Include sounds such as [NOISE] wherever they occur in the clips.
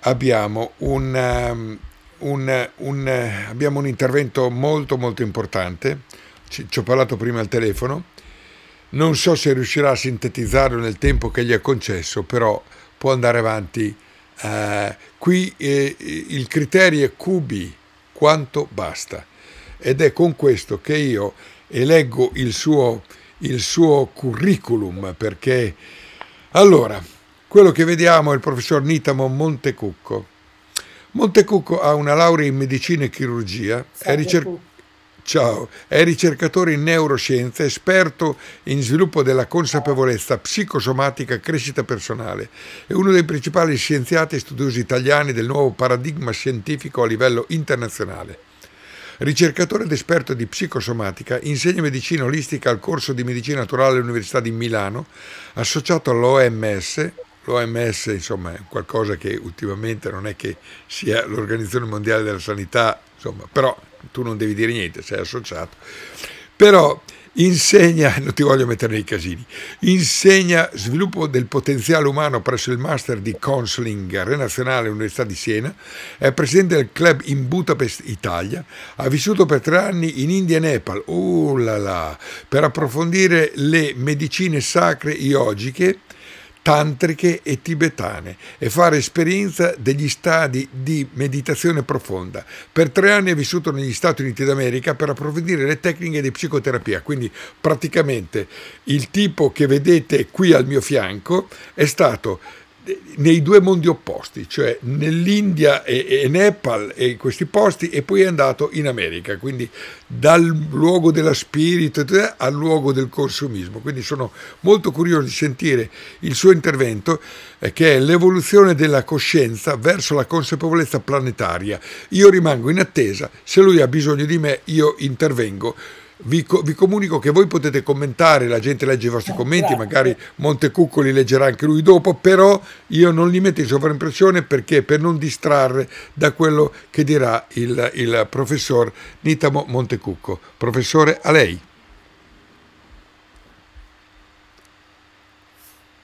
abbiamo un, ehm, un, un, abbiamo un intervento molto molto importante, ci, ci ho parlato prima al telefono, non so se riuscirà a sintetizzarlo nel tempo che gli è concesso, però può andare avanti. Eh, qui eh, il criterio è QB, quanto basta. Ed è con questo che io eleggo il suo, il suo curriculum, perché allora quello che vediamo è il professor Nitamo Montecucco. Montecucco ha una laurea in medicina e chirurgia, è, ricer... Ciao, è ricercatore in neuroscienze, esperto in sviluppo della consapevolezza psicosomatica crescita personale. È uno dei principali scienziati e studiosi italiani del nuovo paradigma scientifico a livello internazionale. Ricercatore ed esperto di psicosomatica, insegna medicina olistica al corso di medicina naturale all'Università di Milano, associato all'OMS, l'OMS insomma è qualcosa che ultimamente non è che sia l'Organizzazione Mondiale della Sanità, insomma, però tu non devi dire niente, sei associato. Però insegna, [LAUGHS] non ti voglio mettere nei casini, insegna sviluppo del potenziale umano presso il Master di Counseling Renazionale Università di Siena, è presidente del club in Budapest, Italia, ha vissuto per tre anni in India e Nepal, oh là là, per approfondire le medicine sacre yogiche, tantriche e tibetane e fare esperienza degli stadi di meditazione profonda. Per tre anni ha vissuto negli Stati Uniti d'America per approfondire le tecniche di psicoterapia, quindi praticamente il tipo che vedete qui al mio fianco è stato nei due mondi opposti, cioè nell'India e, e, Nepal e in questi posti e poi è andato in America, quindi dal luogo della spirito al luogo del consumismo. Quindi sono molto curioso di sentire il suo intervento eh, che è l'evoluzione della coscienza verso la consapevolezza planetaria. Io rimango in attesa, se lui ha bisogno di me io intervengo vi, co- vi, comunico che voi potete commentare, la gente legge i vostri eh, commenti, magari Montecucco li leggerà anche lui dopo, però io non li metto in sovraimpressione perché per non distrarre da quello che dirà il, il professor Nitamo Montecucco. Professore, a lei.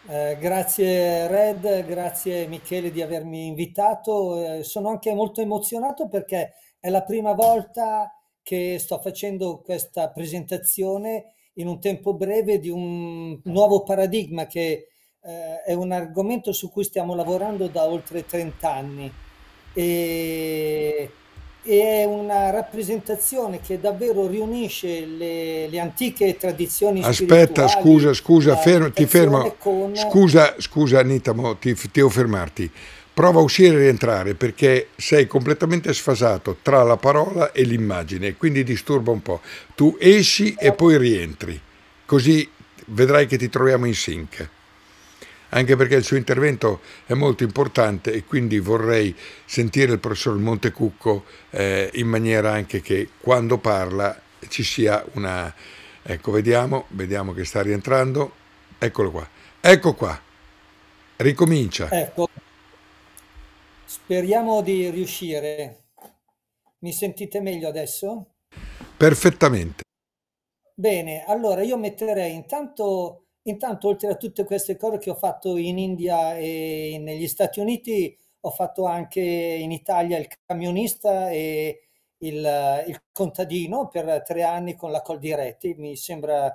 Eh, grazie Red, grazie Michele di avermi invitato. Eh, sono anche molto emozionato perché è la prima volta che sto facendo questa presentazione in un tempo breve di un nuovo paradigma che eh, è un argomento su cui stiamo lavorando da oltre 30 anni e, e è una rappresentazione che davvero riunisce le, le antiche tradizioni Aspetta, scusa, scusa, fermo, ti fermo. Con... Scusa, scusa Anita, ti, devo fermarti prova a uscire e rientrare perché sei completamente sfasato tra la parola e l'immagine, quindi disturba un po'. Tu esci e poi rientri, così vedrai che ti troviamo in sync. Anche perché il suo intervento è molto importante e quindi vorrei sentire il professor Montecucco eh, in maniera anche che quando parla ci sia una... Ecco, vediamo, vediamo che sta rientrando. Eccolo qua. Ecco qua. Ricomincia. Ecco. Speriamo di riuscire. Mi sentite meglio adesso? Perfettamente. Bene, allora io metterei intanto, intanto oltre a tutte queste cose che ho fatto in India e negli Stati Uniti, ho fatto anche in Italia il camionista e il, il contadino per tre anni con la Col Diretti. Mi sembra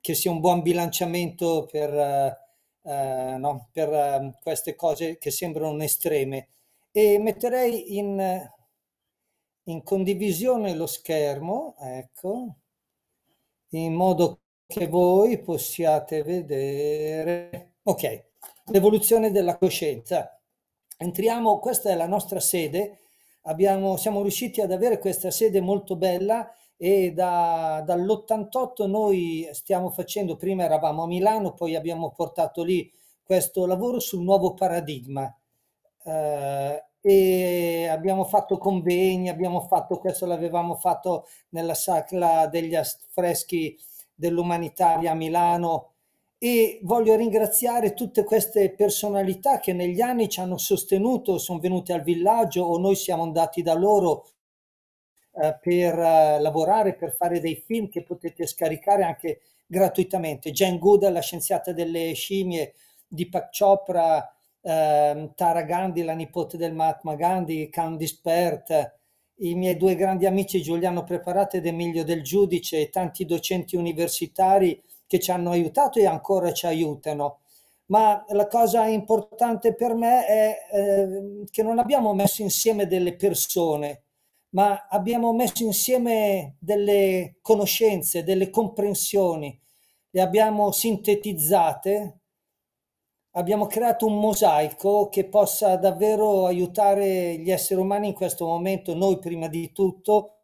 che sia un buon bilanciamento per, uh, uh, no, per uh, queste cose che sembrano estreme e metterei in, in condivisione lo schermo, ecco, in modo che voi possiate vedere, ok, l'evoluzione della coscienza. Entriamo, questa è la nostra sede, Abbiamo, siamo riusciti ad avere questa sede molto bella e da, dall'88 noi stiamo facendo, prima eravamo a Milano, poi abbiamo portato lì questo lavoro sul nuovo paradigma eh, e abbiamo fatto convegni, abbiamo fatto questo, l'avevamo fatto nella sacra degli affreschi dell'umanitaria a Milano e voglio ringraziare tutte queste personalità che negli anni ci hanno sostenuto, sono venute al villaggio o noi siamo andati da loro eh, per eh, lavorare, per fare dei film che potete scaricare anche gratuitamente. Jane Goodall, la scienziata delle scimmie, di Chopra, eh, Tara Gandhi, la nipote del Mahatma Gandhi, Candice Pert, i miei due grandi amici Giuliano Preparato ed Emilio Del Giudice e tanti docenti universitari che ci hanno aiutato e ancora ci aiutano. Ma la cosa importante per me è eh, che non abbiamo messo insieme delle persone, ma abbiamo messo insieme delle conoscenze, delle comprensioni, le abbiamo sintetizzate abbiamo creato un mosaico che possa davvero aiutare gli esseri umani in questo momento, noi prima di tutto,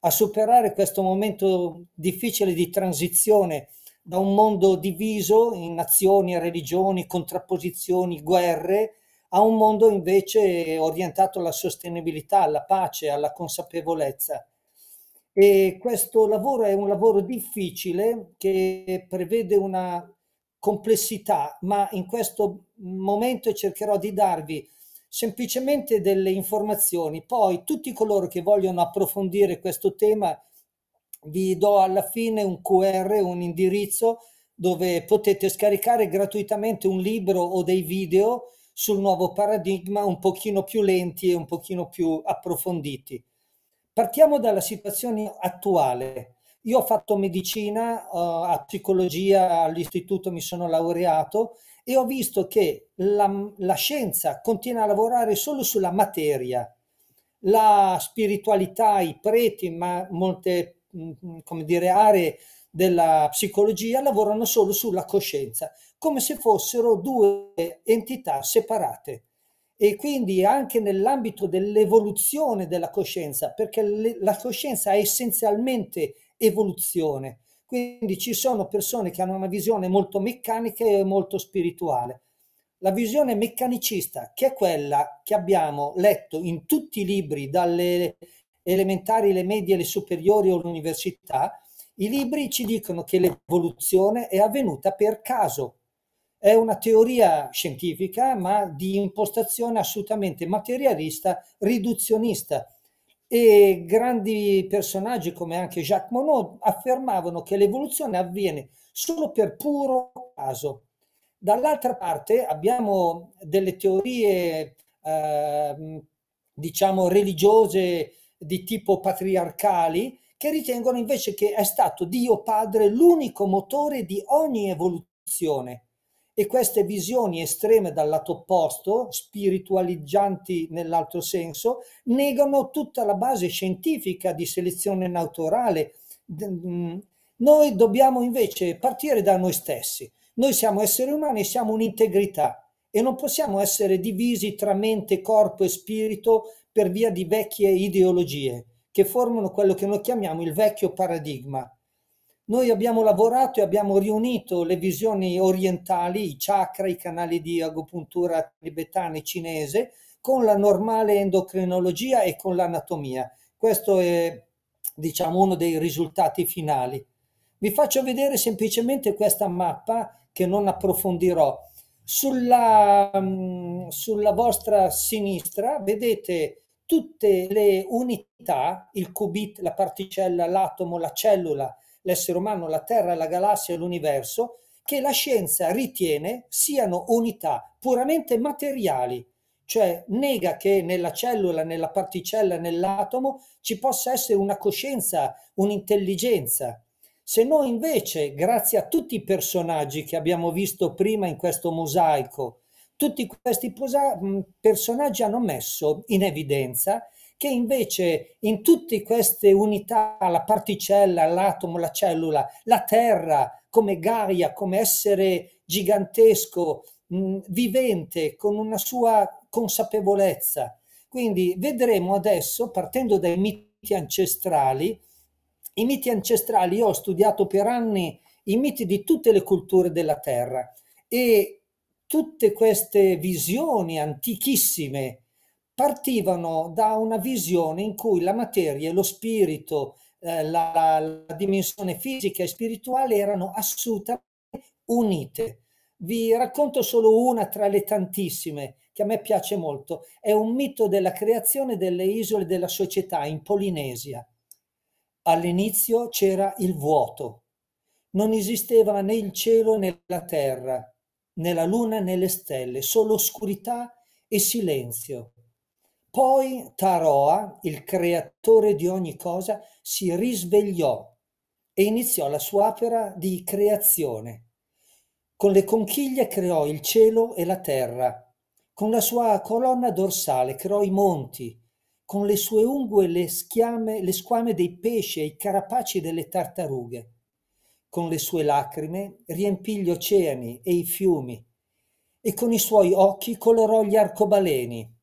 a superare questo momento difficile di transizione da un mondo diviso in nazioni, religioni, contrapposizioni, guerre, a un mondo invece orientato alla sostenibilità, alla pace, alla consapevolezza. E questo lavoro è un lavoro difficile che prevede una complessità, ma in questo momento cercherò di darvi semplicemente delle informazioni. Poi tutti coloro che vogliono approfondire questo tema vi do alla fine un QR, un indirizzo dove potete scaricare gratuitamente un libro o dei video sul nuovo paradigma un pochino più lenti e un pochino più approfonditi. Partiamo dalla situazione attuale. Io ho fatto medicina, uh, a psicologia all'istituto mi sono laureato e ho visto che la, la scienza continua a lavorare solo sulla materia. La spiritualità, i preti, ma molte mm, come dire, aree della psicologia lavorano solo sulla coscienza, come se fossero due entità separate. E quindi anche nell'ambito dell'evoluzione della coscienza, perché le, la coscienza è essenzialmente evoluzione. Quindi ci sono persone che hanno una visione molto meccanica e molto spirituale. La visione meccanicista, che è quella che abbiamo letto in tutti i libri, dalle elementari, le medie, le superiori o l'università, i libri ci dicono che l'evoluzione è avvenuta per caso. È una teoria scientifica, ma di impostazione assolutamente materialista, riduzionista e grandi personaggi come anche Jacques Monod affermavano che l'evoluzione avviene solo per puro caso. Dall'altra parte abbiamo delle teorie, eh, diciamo, religiose di tipo patriarcali che ritengono invece che è stato Dio Padre l'unico motore di ogni evoluzione e queste visioni estreme dal lato opposto, spiritualizzanti nell'altro senso, negano tutta la base scientifica di selezione naturale. Mm, noi dobbiamo invece partire da noi stessi. Noi siamo esseri umani, siamo un'integrità e non possiamo essere divisi tra mente, corpo e spirito per via di vecchie ideologie che formano quello che noi chiamiamo il vecchio paradigma noi abbiamo lavorato e abbiamo riunito le visioni orientali, i chakra, i canali di agopuntura tibetana e cinese, con la normale endocrinologia e con l'anatomia. Questo è, diciamo, uno dei risultati finali. Vi faccio vedere semplicemente questa mappa che non approfondirò. Sulla, mm, sulla vostra sinistra vedete tutte le unità, il qubit, la particella, l'atomo, la cellula, l'essere umano, la Terra, la galassia l'universo, che la scienza ritiene siano unità puramente materiali, cioè nega che nella cellula, nella particella, nell'atomo ci possa essere una coscienza, un'intelligenza. Se noi invece, grazie a tutti i personaggi che abbiamo visto prima in questo mosaico, tutti questi personaggi hanno messo in evidenza che invece in tutte queste unità, la particella, l'atomo, la cellula, la Terra come Gaia, come essere gigantesco, mh, vivente, con una sua consapevolezza. Quindi vedremo adesso, partendo dai miti ancestrali, i miti ancestrali, io ho studiato per anni i miti di tutte le culture della Terra e tutte queste visioni antichissime partivano da una visione in cui la materia e lo spirito, eh, la, la, dimensione fisica e spirituale erano assolutamente unite. Vi racconto solo una tra le tantissime che a me piace molto. È un mito della creazione delle isole della società in Polinesia. All'inizio c'era il vuoto. Non esisteva né il cielo né la terra, né la luna né le stelle, solo oscurità e silenzio. Poi Taroa, il creatore di ogni cosa, si risvegliò e iniziò la sua opera di creazione. Con le conchiglie creò il cielo e la terra, con la sua colonna dorsale creò i monti, con le sue ungue le, schiame, le squame dei pesci e i carapaci delle tartarughe. Con le sue lacrime riempì gli oceani e i fiumi, e con i suoi occhi colorò gli arcobaleni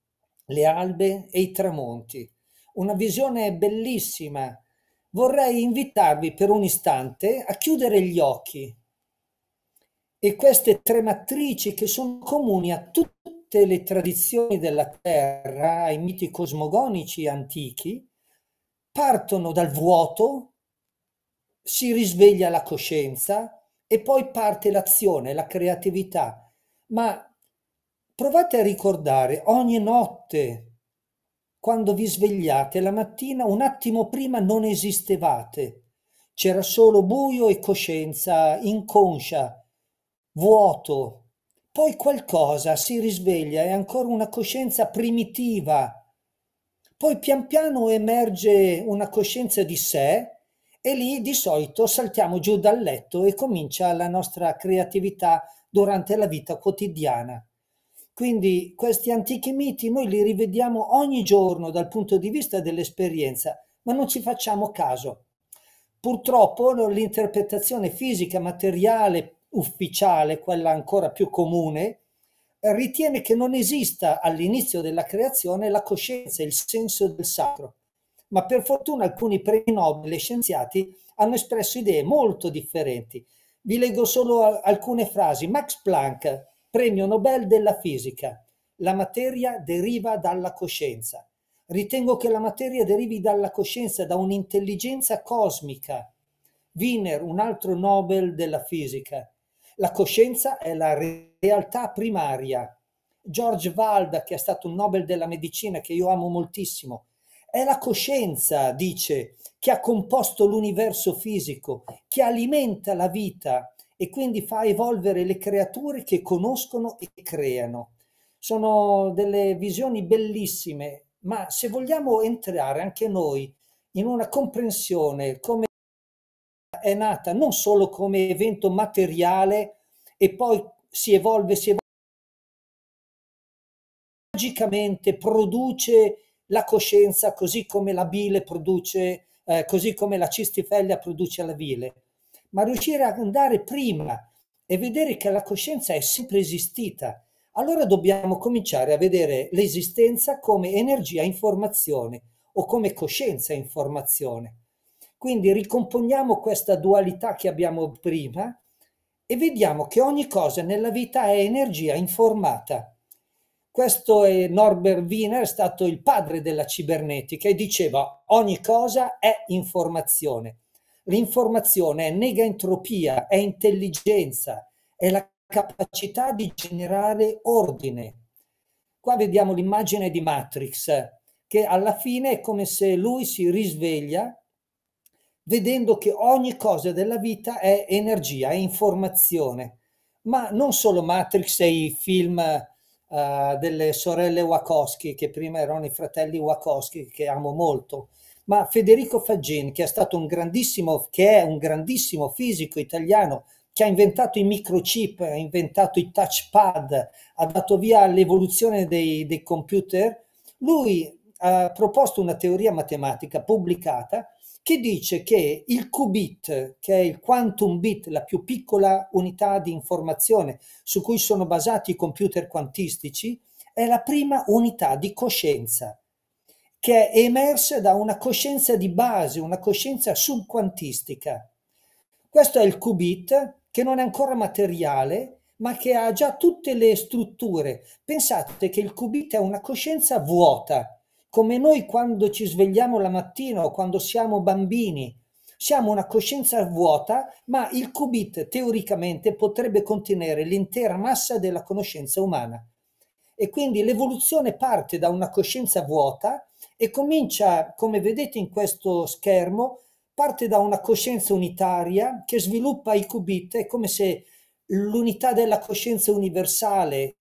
le albe e i tramonti. Una visione bellissima. Vorrei invitarvi per un istante a chiudere gli occhi e queste tre matrici che sono comuni a tutte le tradizioni della Terra, ai miti cosmogonici antichi, partono dal vuoto, si risveglia la coscienza e poi parte l'azione, la creatività, ma Provate a ricordare ogni notte, quando vi svegliate la mattina, un attimo prima non esistevate, c'era solo buio e coscienza inconscia, vuoto. Poi qualcosa si risveglia, è ancora una coscienza primitiva. Poi pian piano emerge una coscienza di sé e lì di solito saltiamo giù dal letto e comincia la nostra creatività durante la vita quotidiana. Quindi questi antichi miti noi li rivediamo ogni giorno dal punto di vista dell'esperienza, ma non ci facciamo caso. Purtroppo l'interpretazione fisica, materiale, ufficiale, quella ancora più comune, ritiene che non esista all'inizio della creazione la coscienza, il senso del sacro. Ma per fortuna alcuni premi Nobel e scienziati hanno espresso idee molto differenti. Vi leggo solo alcune frasi. Max Planck Premio Nobel della fisica. La materia deriva dalla coscienza. Ritengo che la materia derivi dalla coscienza, da un'intelligenza cosmica. Wiener, un altro Nobel della fisica. La coscienza è la realtà primaria. George Valda, che è stato un Nobel della medicina, che io amo moltissimo, è la coscienza, dice, che ha composto l'universo fisico, che alimenta la vita e quindi fa evolvere le creature che conoscono e creano. Sono delle visioni bellissime, ma se vogliamo entrare anche noi in una comprensione come è nata non solo come evento materiale e poi si evolve, si evolve, magicamente produce la coscienza così come la bile produce, eh, così come la cistifeglia produce la bile ma riuscire ad andare prima e vedere che la coscienza è sempre esistita. Allora dobbiamo cominciare a vedere l'esistenza come energia informazione o come coscienza informazione. Quindi ricomponiamo questa dualità che abbiamo prima e vediamo che ogni cosa nella vita è energia informata. Questo è Norbert Wiener, stato il padre della cibernetica e diceva ogni cosa è informazione. L'informazione è negaentropia, è intelligenza, è la capacità di generare ordine. Qua vediamo l'immagine di Matrix, che alla fine è come se lui si risveglia vedendo che ogni cosa della vita è energia, è informazione. Ma non solo Matrix e i film uh, delle sorelle Wachowski, che prima erano i fratelli Wachowski, che amo molto, ma Federico Faggin, che è stato un grandissimo, che è un grandissimo fisico italiano, che ha inventato i microchip, ha inventato i touchpad, ha dato via all'evoluzione dei, dei computer, lui ha proposto una teoria matematica pubblicata che dice che il qubit, che è il quantum bit, la più piccola unità di informazione su cui sono basati i computer quantistici, è la prima unità di coscienza che è emersa da una coscienza di base, una coscienza subquantistica. Questo è il qubit che non è ancora materiale, ma che ha già tutte le strutture. Pensate che il qubit è una coscienza vuota, come noi quando ci svegliamo la mattina o quando siamo bambini. Siamo una coscienza vuota, ma il qubit teoricamente potrebbe contenere l'intera massa della conoscenza umana. E quindi l'evoluzione parte da una coscienza vuota e comincia, come vedete in questo schermo, parte da una coscienza unitaria che sviluppa i qubit, è come se l'unità della coscienza universale,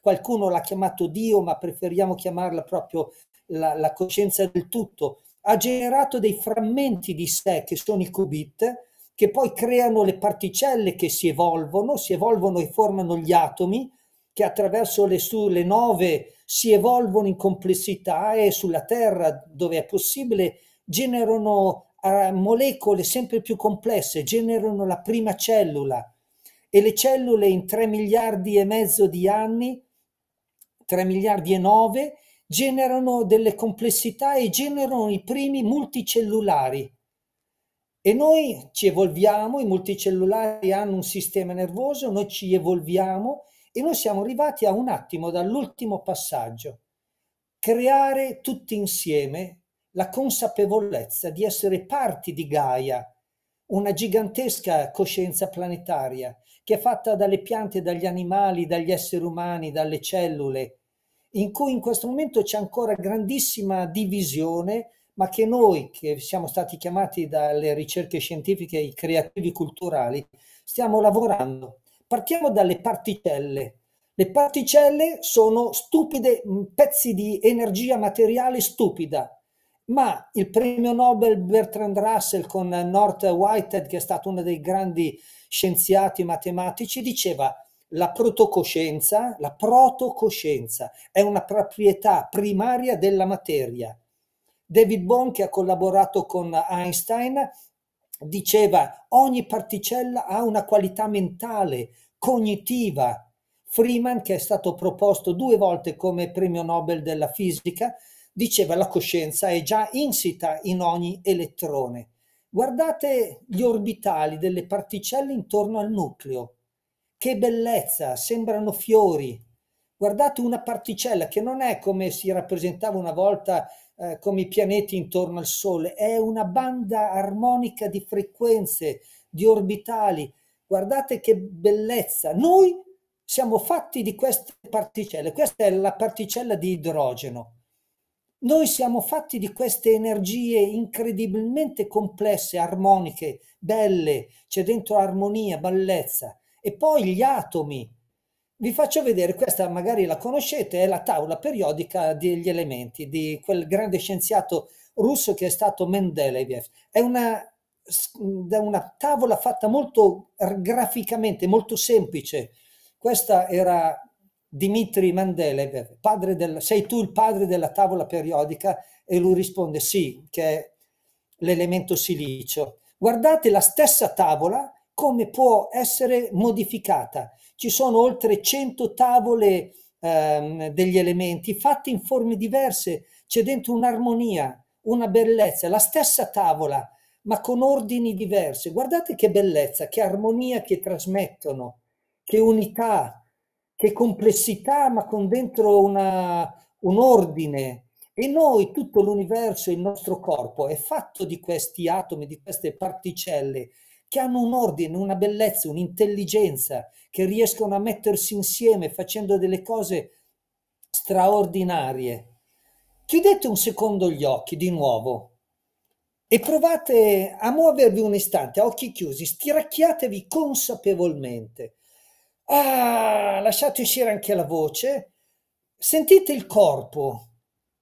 qualcuno l'ha chiamato Dio, ma preferiamo chiamarla proprio la, la coscienza del tutto, ha generato dei frammenti di sé che sono i qubit, che poi creano le particelle che si evolvono, si evolvono e formano gli atomi, che attraverso le, su, le nove si evolvono in complessità e sulla Terra, dove è possibile, generano eh, molecole sempre più complesse, generano la prima cellula e le cellule in 3 miliardi e mezzo di anni, 3 miliardi e 9, generano delle complessità e generano i primi multicellulari. E noi ci evolviamo, i multicellulari hanno un sistema nervoso, noi ci evolviamo e noi siamo arrivati a un attimo dall'ultimo passaggio, creare tutti insieme la consapevolezza di essere parti di Gaia, una gigantesca coscienza planetaria che è fatta dalle piante, dagli animali, dagli esseri umani, dalle cellule, in cui in questo momento c'è ancora grandissima divisione, ma che noi, che siamo stati chiamati dalle ricerche scientifiche i creativi culturali, stiamo lavorando Partiamo dalle particelle. Le particelle sono stupide mm, pezzi di energia materiale stupida, ma il premio Nobel Bertrand Russell con North Whitehead, che è stato uno dei grandi scienziati matematici, diceva la protocoscienza, la protocoscienza è una proprietà primaria della materia. David Bohm, che ha collaborato con Einstein, diceva ogni particella ha una qualità mentale, cognitiva. Freeman, che è stato proposto due volte come premio Nobel della fisica, diceva la coscienza è già insita in ogni elettrone. Guardate gli orbitali delle particelle intorno al nucleo. Che bellezza, sembrano fiori. Guardate una particella che non è come si rappresentava una volta eh, come i pianeti intorno al Sole, è una banda armonica di frequenze, di orbitali Guardate che bellezza. Noi siamo fatti di queste particelle. Questa è la particella di idrogeno. Noi siamo fatti di queste energie incredibilmente complesse, armoniche, belle, c'è dentro armonia, bellezza. E poi gli atomi. Vi faccio vedere, questa magari la conoscete, è la tavola periodica degli elementi di quel grande scienziato russo che è stato Mendeleev. È una da una tavola fatta molto graficamente, molto semplice. Questa era Dimitri Mandelev, padre del, sei tu il padre della tavola periodica? E lui risponde sì, che è l'elemento silicio. Guardate la stessa tavola come può essere modificata. Ci sono oltre 100 tavole ehm, degli elementi fatte in forme diverse, c'è dentro un'armonia, una bellezza. La stessa tavola ma con ordini diversi. Guardate che bellezza, che armonia che trasmettono, che unità, che complessità, ma con dentro una, un ordine. E noi, tutto l'universo, il nostro corpo è fatto di questi atomi, di queste particelle che hanno un ordine, una bellezza, un'intelligenza, che riescono a mettersi insieme facendo delle cose straordinarie. Chiudete un secondo gli occhi di nuovo e provate a muovervi un istante, a occhi chiusi, stiracchiatevi consapevolmente. Ah, lasciate uscire anche la voce, sentite il corpo,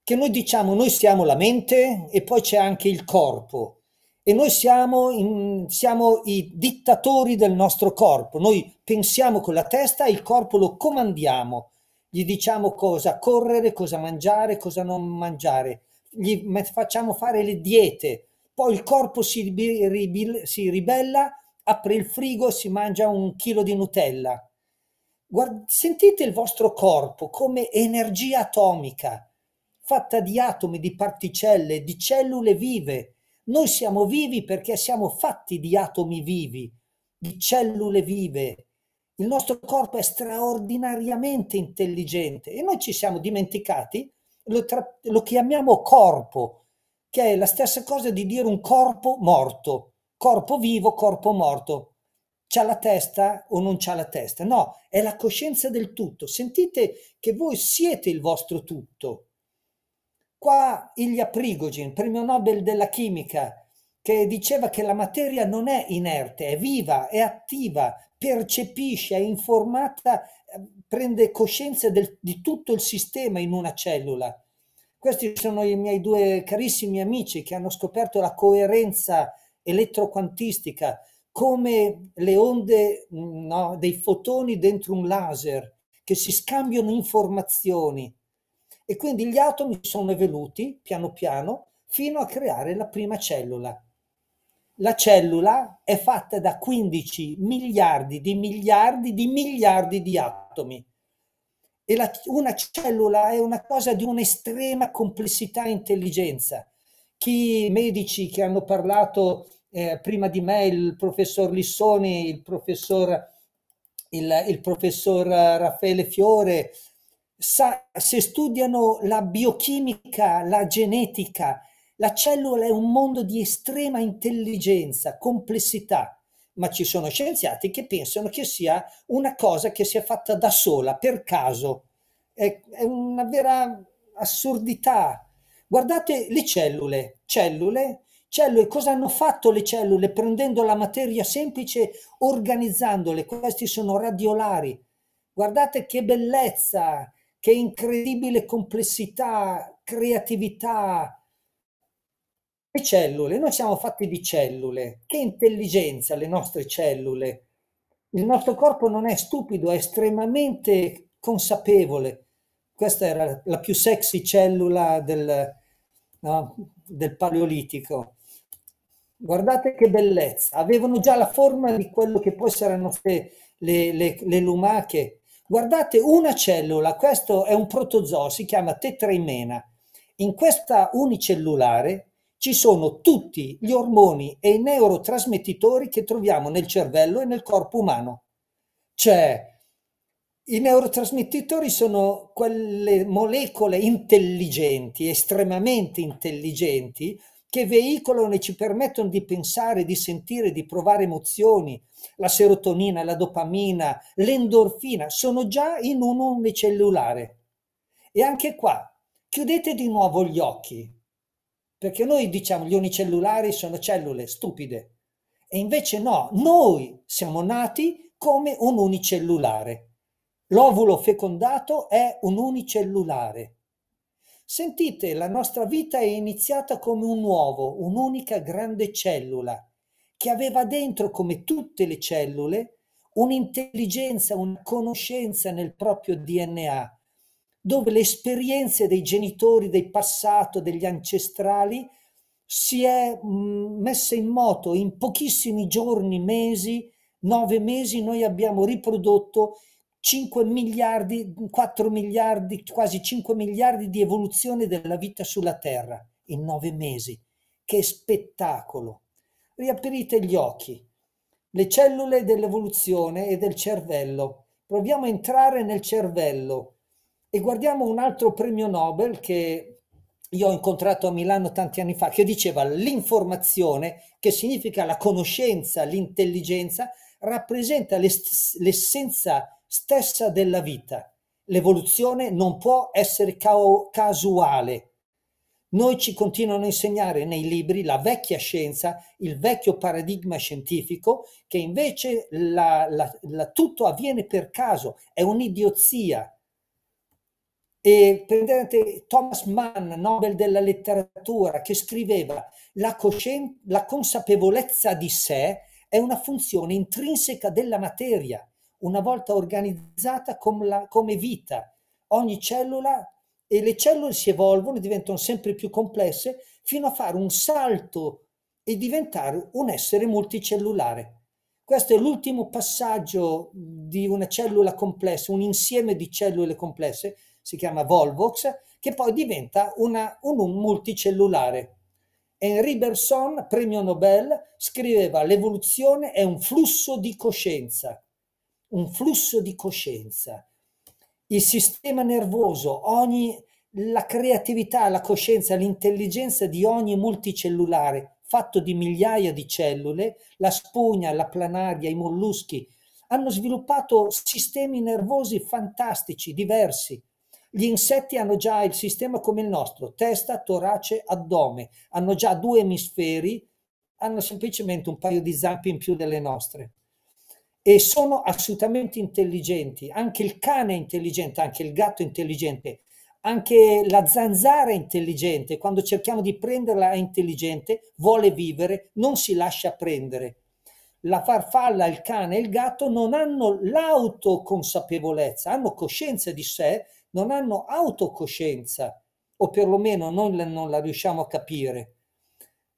che noi diciamo noi siamo la mente e poi c'è anche il corpo e noi siamo, in, siamo, i dittatori del nostro corpo, noi pensiamo con la testa e il corpo lo comandiamo, gli diciamo cosa correre, cosa mangiare, cosa non mangiare, gli facciamo fare le diete, poi il corpo si, ribe si ribella, apre il frigo e si mangia un chilo di Nutella. Guard sentite il vostro corpo come energia atomica, fatta di atomi, di particelle, di cellule vive. Noi siamo vivi perché siamo fatti di atomi vivi, di cellule vive. Il nostro corpo è straordinariamente intelligente e noi ci siamo dimenticati, lo, lo chiamiamo corpo, che è la stessa cosa di dire un corpo morto, corpo vivo, corpo morto. C'ha la testa o non c'ha la testa? No, è la coscienza del tutto. Sentite che voi siete il vostro tutto. Qua Ilya Prigogine, premio Nobel della chimica, che diceva che la materia non è inerte, è viva, è attiva, percepisce, è informata, eh, prende coscienza del, di tutto il sistema in una cellula. Questi sono i miei due carissimi amici che hanno scoperto la coerenza elettroquantistica, come le onde mm, no, dei fotoni dentro un laser, che si scambiano informazioni. E quindi gli atomi sono evoluti piano piano fino a creare la prima cellula. La cellula è fatta da 15 miliardi di miliardi di miliardi di atomi. E la, una cellula è una cosa di un'estrema complessità e intelligenza. Chi medici che hanno parlato eh, prima di me, il professor Lissoni, il professor, il, il professor Raffaele Fiore, sa, se studiano la biochimica, la genetica, la cellula è un mondo di estrema intelligenza, complessità ma ci sono scienziati che pensano che sia una cosa che sia fatta da sola, per caso. È, è una vera assurdità. Guardate le cellule, cellule, cellule, cosa hanno fatto le cellule? Prendendo la materia semplice, organizzandole, questi sono radiolari. Guardate che bellezza, che incredibile complessità, creatività, le cellule, noi siamo fatti di cellule. Che intelligenza le nostre cellule? Il nostro corpo non è stupido, è estremamente consapevole. Questa era la più sexy cellula del, no, del Paleolitico. Guardate che bellezza, avevano già la forma di quello che poi saranno le, le, le, le lumache. Guardate una cellula, questo è un protozoo, si chiama tetraimena. In questa unicellulare ci sono tutti gli ormoni e i neurotrasmettitori che troviamo nel cervello e nel corpo umano. Cioè, i neurotrasmettitori sono quelle molecole intelligenti, estremamente intelligenti, che veicolano e ci permettono di pensare, di sentire, di provare emozioni. La serotonina, la dopamina, l'endorfina sono già in un unicellulare. E anche qua, chiudete di nuovo gli occhi perché noi diciamo gli unicellulari sono cellule stupide. E invece no, noi siamo nati come un unicellulare. L'ovulo fecondato è un unicellulare. Sentite, la nostra vita è iniziata come un uovo, un'unica grande cellula, che aveva dentro, come tutte le cellule, un'intelligenza, una conoscenza nel proprio DNA, dove le esperienze dei genitori, del passato, degli ancestrali si è mm, messa in moto in pochissimi giorni, mesi, nove mesi, noi abbiamo riprodotto 5 miliardi, 4 miliardi, quasi 5 miliardi di evoluzione della vita sulla Terra in nove mesi. Che spettacolo! Riaprite gli occhi, le cellule dell'evoluzione e del cervello. Proviamo a entrare nel cervello e guardiamo un altro premio Nobel che io ho incontrato a Milano tanti anni fa, che diceva l'informazione, che significa la conoscenza, l'intelligenza, rappresenta l'essenza stessa della vita. L'evoluzione non può essere casuale. Noi ci continuano a insegnare nei libri la vecchia scienza, il vecchio paradigma scientifico, che invece la, la, la, tutto avviene per caso, è un'idiozia, e prendete Thomas Mann, Nobel della letteratura, che scriveva la, la consapevolezza di sé è una funzione intrinseca della materia, una volta organizzata com la, come vita. Ogni cellula e le cellule si evolvono, diventano sempre più complesse, fino a fare un salto e diventare un essere multicellulare. Questo è l'ultimo passaggio di una cellula complessa, un insieme di cellule complesse, si chiama Volvox, che poi diventa una, un, un multicellulare. Henri Berson, premio Nobel, scriveva l'evoluzione è un flusso di coscienza, un flusso di coscienza. Il sistema nervoso, ogni, la creatività, la coscienza, l'intelligenza di ogni multicellulare, fatto di migliaia di cellule, la spugna, la planaria, i molluschi, hanno sviluppato sistemi nervosi fantastici, diversi, gli insetti hanno già il sistema come il nostro, testa, torace, addome, hanno già due emisferi, hanno semplicemente un paio di zampe in più delle nostre e sono assolutamente intelligenti. Anche il cane è intelligente, anche il gatto è intelligente, anche la zanzara è intelligente. Quando cerchiamo di prenderla è intelligente, vuole vivere, non si lascia prendere. La farfalla, il cane e il gatto non hanno l'autoconsapevolezza, hanno coscienza di sé non hanno autocoscienza, o perlomeno noi non la riusciamo a capire.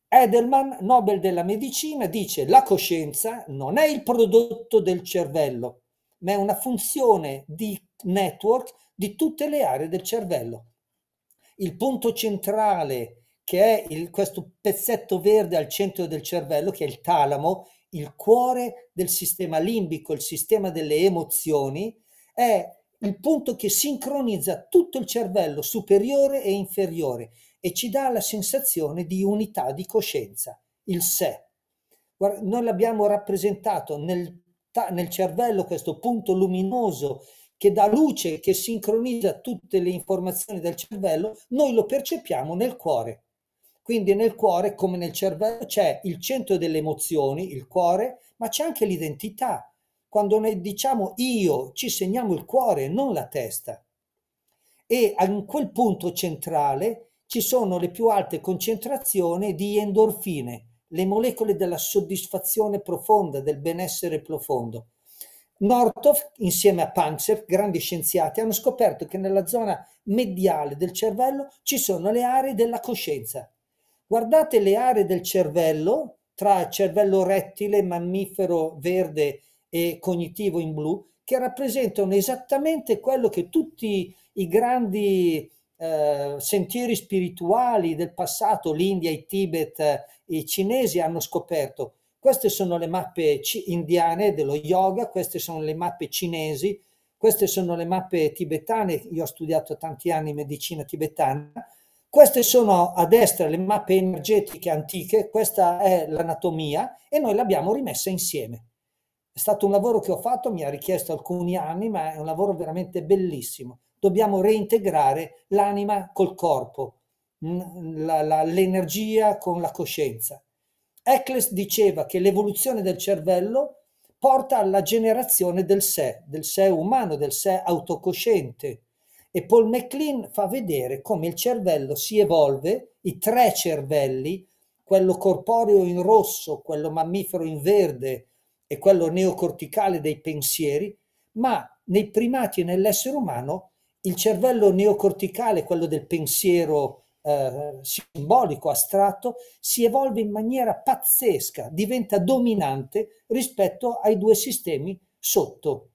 Edelman, Nobel della medicina, dice la coscienza non è il prodotto del cervello, ma è una funzione di network di tutte le aree del cervello. Il punto centrale, che è il, questo pezzetto verde al centro del cervello, che è il talamo, il cuore del sistema limbico, il sistema delle emozioni, è il punto che sincronizza tutto il cervello superiore e inferiore e ci dà la sensazione di unità di coscienza, il sé. Guarda, noi l'abbiamo rappresentato nel, nel cervello questo punto luminoso che dà luce, che sincronizza tutte le informazioni del cervello, noi lo percepiamo nel cuore. Quindi nel cuore, come nel cervello, c'è il centro delle emozioni, il cuore, ma c'è anche l'identità, quando noi diciamo io, ci segniamo il cuore, non la testa. E in quel punto centrale ci sono le più alte concentrazioni di endorfine, le molecole della soddisfazione profonda, del benessere profondo. Nortov, insieme a Panzer, grandi scienziati, hanno scoperto che nella zona mediale del cervello ci sono le aree della coscienza. Guardate le aree del cervello, tra cervello rettile, mammifero verde e cognitivo in blu, che rappresentano esattamente quello che tutti i grandi eh, sentieri spirituali del passato, l'India, il Tibet, eh, i cinesi hanno scoperto. Queste sono le mappe indiane dello yoga, queste sono le mappe cinesi, queste sono le mappe tibetane, io ho studiato tanti anni medicina tibetana, queste sono a destra le mappe energetiche antiche, questa è l'anatomia e noi l'abbiamo rimessa insieme. È stato un lavoro che ho fatto, mi ha richiesto alcuni anni, ma è un lavoro veramente bellissimo. Dobbiamo reintegrare l'anima col corpo, l'energia con la coscienza. Eccles diceva che l'evoluzione del cervello porta alla generazione del sé, del sé umano, del sé autocosciente. E Paul MacLean fa vedere come il cervello si evolve, i tre cervelli, quello corporeo in rosso, quello mammifero in verde, è quello neocorticale dei pensieri, ma nei primati e nell'essere umano il cervello neocorticale, quello del pensiero eh, simbolico, astratto, si evolve in maniera pazzesca, diventa dominante rispetto ai due sistemi sotto.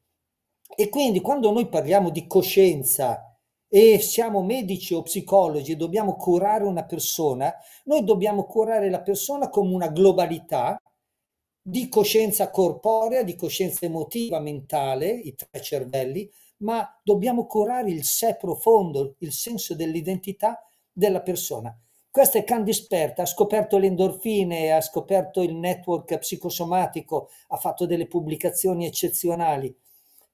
E quindi quando noi parliamo di coscienza, e siamo medici o psicologi e dobbiamo curare una persona, noi dobbiamo curare la persona come una globalità di coscienza corporea, di coscienza emotiva, mentale, i tre cervelli, ma dobbiamo curare il sé profondo, il senso dell'identità della persona. Questa è Candisperta, ha scoperto le endorfine, ha scoperto il network psicosomatico, ha fatto delle pubblicazioni eccezionali.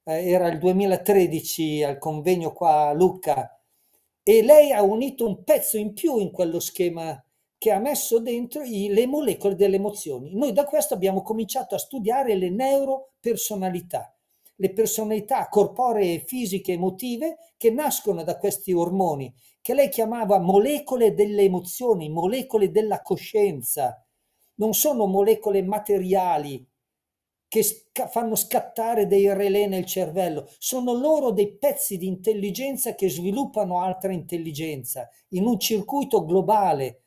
Eh, era il 2013 al convegno qua a Lucca e lei ha unito un pezzo in più in quello schema che ha messo dentro i, le molecole delle emozioni. Noi da questo abbiamo cominciato a studiare le neuropersonalità, le personalità corporee, fisiche, emotive che nascono da questi ormoni, che lei chiamava molecole delle emozioni, molecole della coscienza. Non sono molecole materiali che sca- fanno scattare dei relè nel cervello, sono loro dei pezzi di intelligenza che sviluppano altra intelligenza in un circuito globale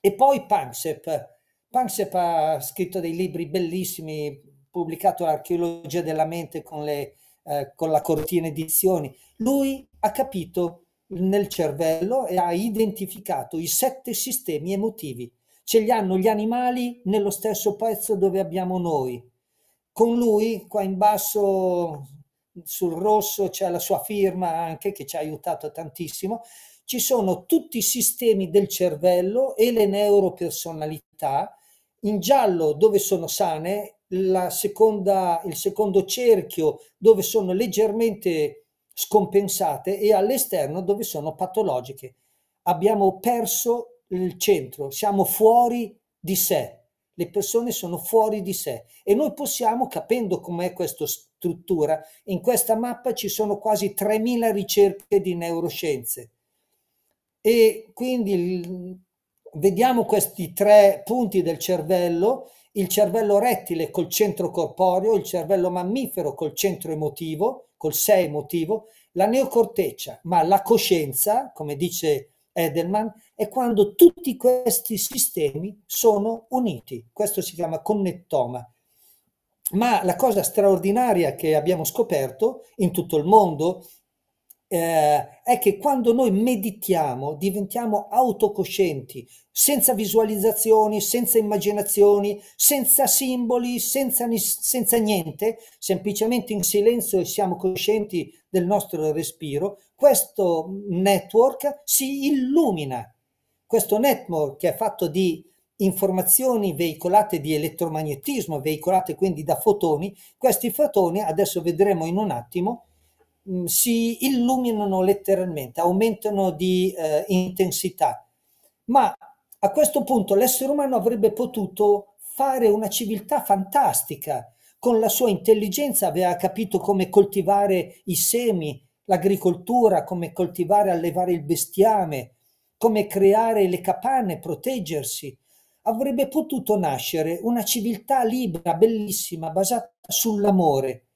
e poi Pansep. Pansep ha scritto dei libri bellissimi, pubblicato Archeologia della mente con, le, eh, con la Cortina Edizioni. Lui ha capito nel cervello e ha identificato i sette sistemi emotivi. Ce li hanno gli animali nello stesso pezzo dove abbiamo noi. Con lui, qua in basso sul rosso c'è la sua firma anche che ci ha aiutato tantissimo ci sono tutti i sistemi del cervello e le neuropersonalità. In giallo dove sono sane, seconda, il secondo cerchio dove sono leggermente scompensate e all'esterno dove sono patologiche. Abbiamo perso il centro, siamo fuori di sé, le persone sono fuori di sé e noi possiamo, capendo com'è questa struttura, in questa mappa ci sono quasi 3.000 ricerche di neuroscienze e quindi vediamo questi tre punti del cervello, il cervello rettile col centro corporeo, il cervello mammifero col centro emotivo, col sé emotivo, la neocorteccia, ma la coscienza, come dice Edelman, è quando tutti questi sistemi sono uniti. Questo si chiama connettoma. Ma la cosa straordinaria che abbiamo scoperto in tutto il mondo eh, è che quando noi meditiamo diventiamo autocoscienti, senza visualizzazioni, senza immaginazioni, senza simboli, senza, senza niente, semplicemente in silenzio e siamo coscienti del nostro respiro, questo network si illumina. Questo network che è fatto di informazioni veicolate di elettromagnetismo, veicolate quindi da fotoni, questi fotoni, adesso vedremo in un attimo, Mm, si illuminano letteralmente, aumentano di eh, intensità. Ma a questo punto l'essere umano avrebbe potuto fare una civiltà fantastica, con la sua intelligenza aveva capito come coltivare i semi, l'agricoltura, come coltivare, e allevare il bestiame, come creare le capanne, proteggersi. Avrebbe potuto nascere una civiltà libera, bellissima, basata sull'amore,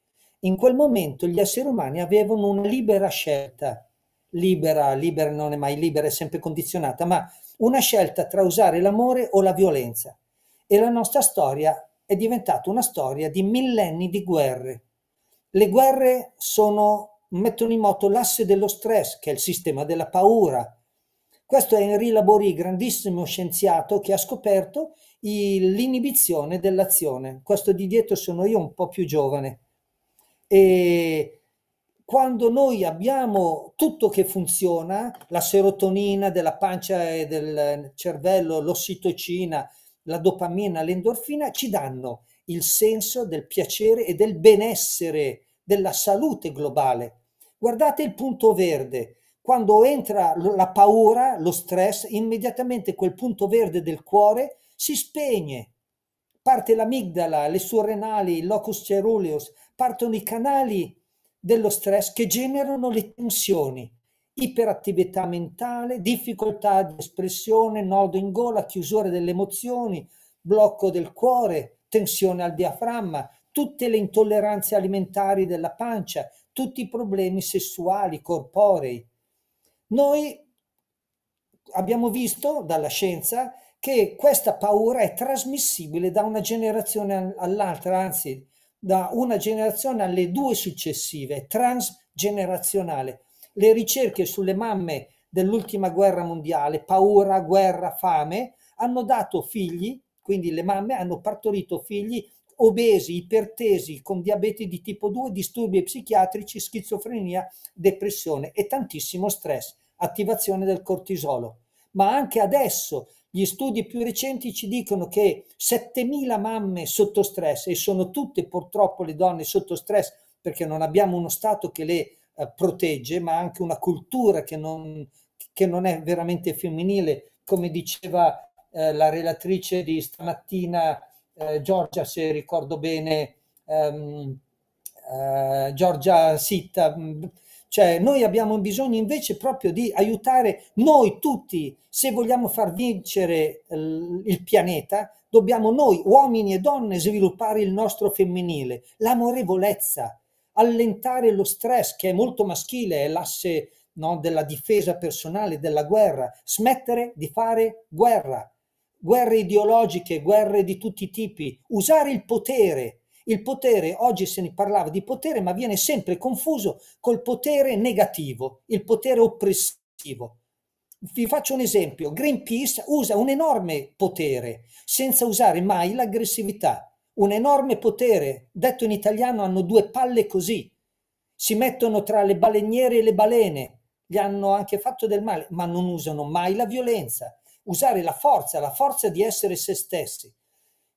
in quel momento gli esseri umani avevano una libera scelta, libera, libera non è mai libera, è sempre condizionata, ma una scelta tra usare l'amore o la violenza. E la nostra storia è diventata una storia di millenni di guerre. Le guerre sono, mettono in moto l'asse dello stress, che è il sistema della paura. Questo è Henri Laborie, grandissimo scienziato che ha scoperto il, l'inibizione dell'azione. Questo di dietro sono io un po' più giovane e quando noi abbiamo tutto che funziona, la serotonina della pancia e del cervello, l'ossitocina, la dopamina, l'endorfina, ci danno il senso del piacere e del benessere, della salute globale. Guardate il punto verde. Quando entra la paura, lo stress, immediatamente quel punto verde del cuore si spegne parte l'amigdala, le surrenali, il locus ceruleus, partono i canali dello stress che generano le tensioni, iperattività mentale, difficoltà di espressione, nodo in gola, chiusura delle emozioni, blocco del cuore, tensione al diaframma, tutte le intolleranze alimentari della pancia, tutti i problemi sessuali, corporei. Noi abbiamo visto dalla scienza che che questa paura è trasmissibile da una generazione all'altra, anzi da una generazione alle due successive, è transgenerazionale. Le ricerche sulle mamme dell'ultima guerra mondiale, paura, guerra, fame, hanno dato figli, quindi le mamme hanno partorito figli obesi, ipertesi, con diabete di tipo 2, disturbi psichiatrici, schizofrenia, depressione e tantissimo stress, attivazione del cortisolo. Ma anche adesso gli studi più recenti ci dicono che 7.000 mamme sotto stress, e sono tutte purtroppo le donne sotto stress perché non abbiamo uno Stato che le eh, protegge, ma anche una cultura che non, che non è veramente femminile, come diceva eh, la relatrice di stamattina, eh, Giorgia, se ricordo bene, ehm, eh, Giorgia Sitta. Mh, mm, cioè noi abbiamo bisogno invece proprio di aiutare noi tutti, se vogliamo far vincere eh, il pianeta, dobbiamo noi, uomini e donne, sviluppare il nostro femminile, l'amorevolezza, allentare lo stress che è molto maschile, è l'asse no, della difesa personale, della guerra, smettere di fare guerra, guerre ideologiche, guerre di tutti i tipi, usare il potere il potere, oggi se ne parlava di potere, ma viene sempre confuso col potere negativo, il potere oppressivo. Vi faccio un esempio, Greenpeace usa un enorme potere senza usare mai l'aggressività, un enorme potere, detto in italiano hanno due palle così, si mettono tra le baleniere e le balene, gli hanno anche fatto del male, ma non usano mai la violenza, usare la forza, la forza di essere se stessi.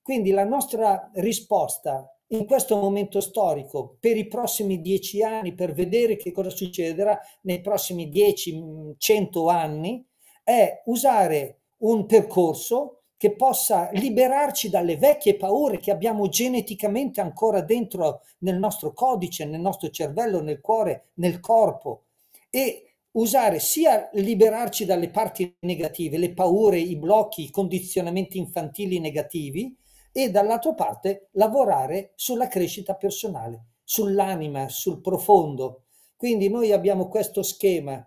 Quindi la nostra risposta in questo momento storico, per i prossimi dieci anni, per vedere che cosa succederà nei prossimi dieci, mm, cento anni, è usare un percorso che possa liberarci dalle vecchie paure che abbiamo geneticamente ancora dentro nel nostro codice, nel nostro cervello, nel cuore, nel corpo e usare sia liberarci dalle parti negative, le paure, i blocchi, i condizionamenti infantili negativi, e dall'altra parte lavorare sulla crescita personale, sull'anima, sul profondo. Quindi noi abbiamo questo schema.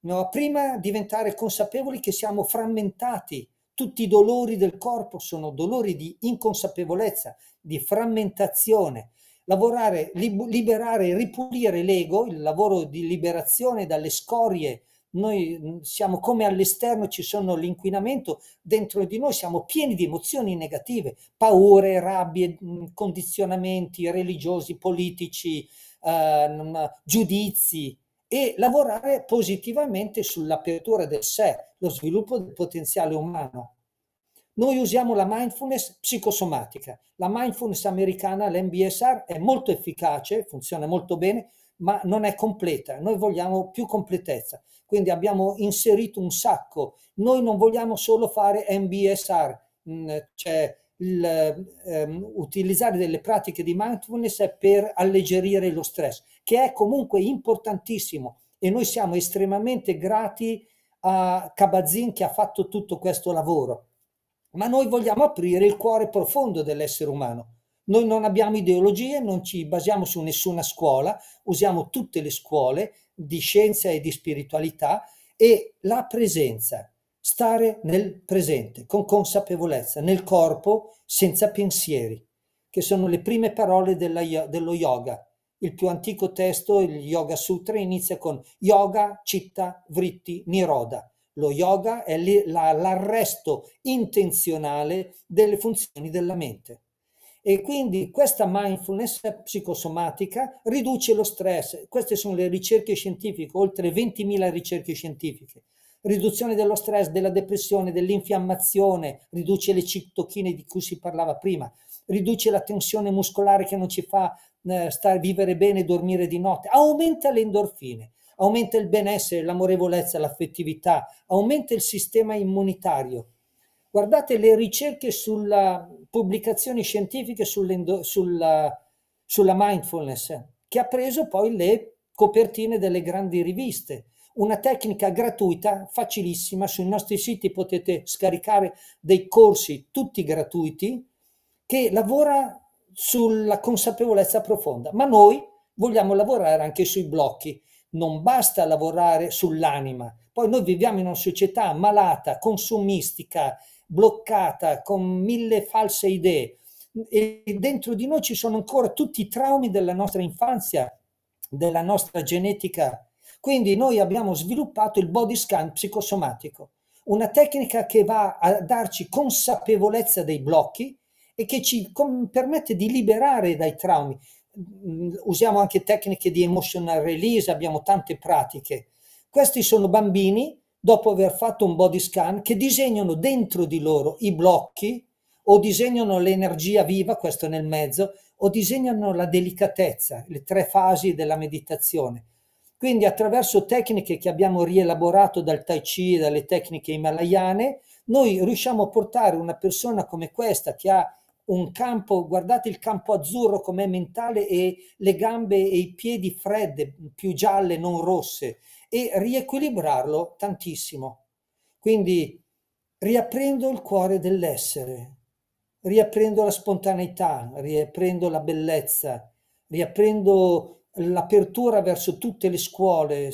No? Prima diventare consapevoli che siamo frammentati, tutti i dolori del corpo sono dolori di inconsapevolezza, di frammentazione. Lavorare, liberare, ripulire l'ego, il lavoro di liberazione dalle scorie noi mm, siamo come all'esterno ci sono l'inquinamento, dentro di noi siamo pieni di emozioni negative, paure, rabbie, mm, condizionamenti religiosi, politici, eh, mm, giudizi e lavorare positivamente sull'apertura del sé, lo sviluppo del potenziale umano. Noi usiamo la mindfulness psicosomatica. La mindfulness americana, l'MBSR, è molto efficace, funziona molto bene, ma non è completa. Noi vogliamo più completezza. Quindi abbiamo inserito un sacco. Noi non vogliamo solo fare MBSR, mm, cioè il, um, utilizzare delle pratiche di mindfulness per alleggerire lo stress, che è comunque importantissimo e noi siamo estremamente grati a Cabazzin che ha fatto tutto questo lavoro. Ma noi vogliamo aprire il cuore profondo dell'essere umano. Noi non abbiamo ideologie, non ci basiamo su nessuna scuola, usiamo tutte le scuole di scienza e di spiritualità e la presenza, stare nel presente, con consapevolezza, nel corpo, senza pensieri, che sono le prime parole della, dello yoga. Il più antico testo, il Yoga Sutra, inizia con Yoga, Citta, Vritti, Niroda. Lo yoga è l'arresto intenzionale delle funzioni della mente. E quindi questa mindfulness psicosomatica riduce lo stress. Queste sono le ricerche scientifiche, oltre 20.000 ricerche scientifiche. Riduzione dello stress, della depressione, dell'infiammazione, riduce le citochine di cui si parlava prima, riduce la tensione muscolare che non ci fa eh, star, vivere bene e dormire di notte, aumenta le endorfine aumenta il benessere, l'amorevolezza, l'affettività, aumenta il sistema immunitario, Guardate le ricerche sulla pubblicazioni scientifiche sulla, sulla mindfulness, che ha preso poi le copertine delle grandi riviste. Una tecnica gratuita, facilissima, sui nostri siti potete scaricare dei corsi tutti gratuiti che lavora sulla consapevolezza profonda. Ma noi vogliamo lavorare anche sui blocchi. Non basta lavorare sull'anima. Poi noi viviamo in una società malata, consumistica, bloccata con mille false idee e dentro di noi ci sono ancora tutti i traumi della nostra infanzia, della nostra genetica. Quindi noi abbiamo sviluppato il body scan psicosomatico, una tecnica che va a darci consapevolezza dei blocchi e che ci permette di liberare dai traumi. Mm, usiamo anche tecniche di emotional release, abbiamo tante pratiche. Questi sono bambini dopo aver fatto un body scan, che disegnano dentro di loro i blocchi o disegnano l'energia viva, questo nel mezzo, o disegnano la delicatezza, le tre fasi della meditazione. Quindi attraverso tecniche che abbiamo rielaborato dal Tai Chi e dalle tecniche himalayane, noi riusciamo a portare una persona come questa che ha un campo, guardate il campo azzurro com'è mentale e le gambe e i piedi fredde, più gialle, non rosse, e riequilibrarlo tantissimo. Quindi riaprendo il cuore dell'essere, riaprendo la spontaneità, riaprendo la bellezza, riaprendo l'apertura verso tutte le scuole,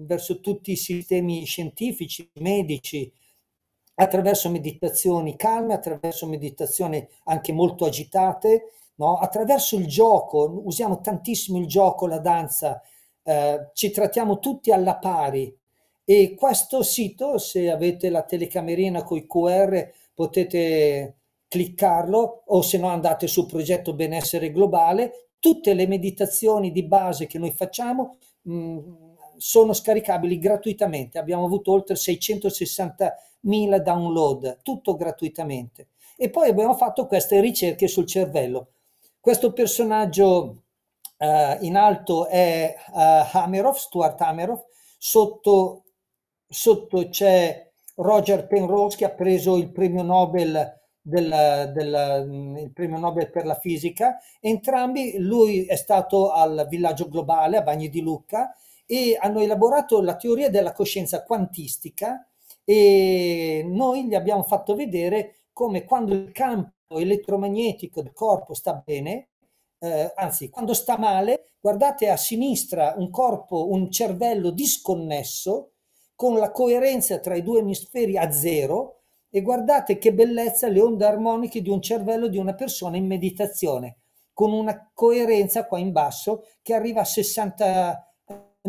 verso tutti i sistemi scientifici, medici, attraverso meditazioni calme, attraverso meditazioni anche molto agitate, no? attraverso il gioco, usiamo tantissimo il gioco, la danza, eh, ci trattiamo tutti alla pari e questo sito, se avete la telecamerina con i QR, potete cliccarlo o se no andate sul progetto benessere globale, tutte le meditazioni di base che noi facciamo mh, mm, sono scaricabili gratuitamente, abbiamo avuto oltre 660 1000 download, tutto gratuitamente. E poi abbiamo fatto queste ricerche sul cervello. Questo personaggio eh, in alto è eh, Hameroff, Stuart Hameroff, sotto, sotto c'è Roger Penrose che ha preso il premio Nobel del, del, mm, il premio Nobel per la fisica. Entrambi, lui è stato al villaggio globale a Bagni di Lucca e hanno elaborato la teoria della coscienza quantistica e noi gli abbiamo fatto vedere come quando il campo elettromagnetico del corpo sta bene, eh, anzi quando sta male, guardate a sinistra un corpo, un cervello disconnesso con la coerenza tra i due emisferi a zero e guardate che bellezza le onde armoniche di un cervello di una persona in meditazione con una coerenza qua in basso che arriva a 60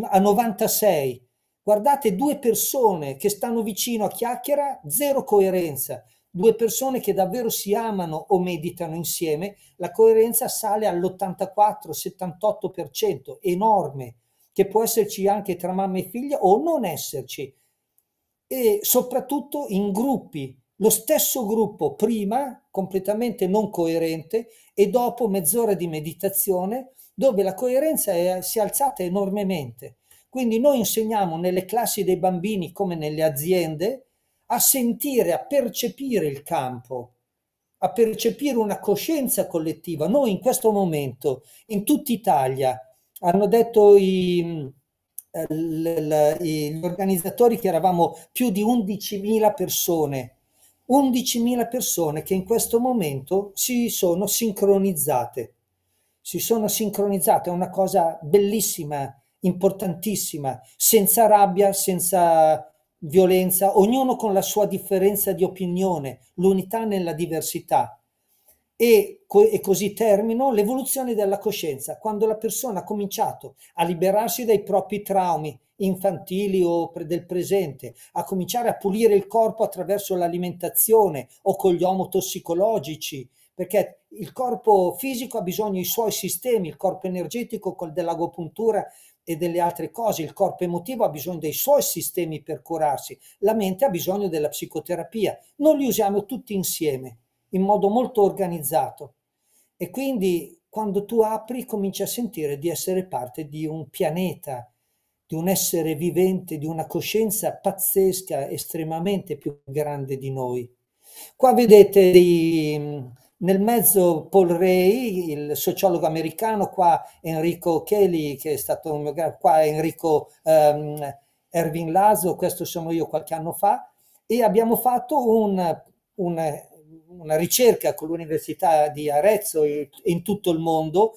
a 96 Guardate due persone che stanno vicino a chiacchiera, zero coerenza. Due persone che davvero si amano o meditano insieme, la coerenza sale all'84-78%, enorme, che può esserci anche tra mamma e figlia o non esserci. E soprattutto in gruppi, lo stesso gruppo prima completamente non coerente e dopo mezz'ora di meditazione dove la coerenza è, si è alzata enormemente. Quindi noi insegniamo nelle classi dei bambini come nelle aziende a sentire, a percepire il campo, a percepire una coscienza collettiva. Noi in questo momento, in tutta Italia, hanno detto i, gli organizzatori che eravamo più di 11.000 persone, 11.000 persone che in questo momento si sono sincronizzate, si sono sincronizzate, è una cosa bellissima importantissima, senza rabbia, senza violenza, ognuno con la sua differenza di opinione, l'unità nella diversità. E, co- e, così termino l'evoluzione della coscienza, quando la persona ha cominciato a liberarsi dai propri traumi infantili o pre- del presente, a cominciare a pulire il corpo attraverso l'alimentazione o con gli omotossicologici, perché il corpo fisico ha bisogno dei suoi sistemi, il corpo energetico, col dell'agopuntura, e delle altre cose, il corpo emotivo ha bisogno dei suoi sistemi per curarsi, la mente ha bisogno della psicoterapia, non li usiamo tutti insieme, in modo molto organizzato. E quindi quando tu apri cominci a sentire di essere parte di un pianeta, di un essere vivente, di una coscienza pazzesca, estremamente più grande di noi. Qua vedete dei nel mezzo Paul Ray, il sociologo americano, qua Enrico Kelly, che è stato un mio grande, qua Enrico um, ehm, Erwin Laso, questo sono io qualche anno fa, e abbiamo fatto un, un, una ricerca con l'Università di Arezzo e in tutto il mondo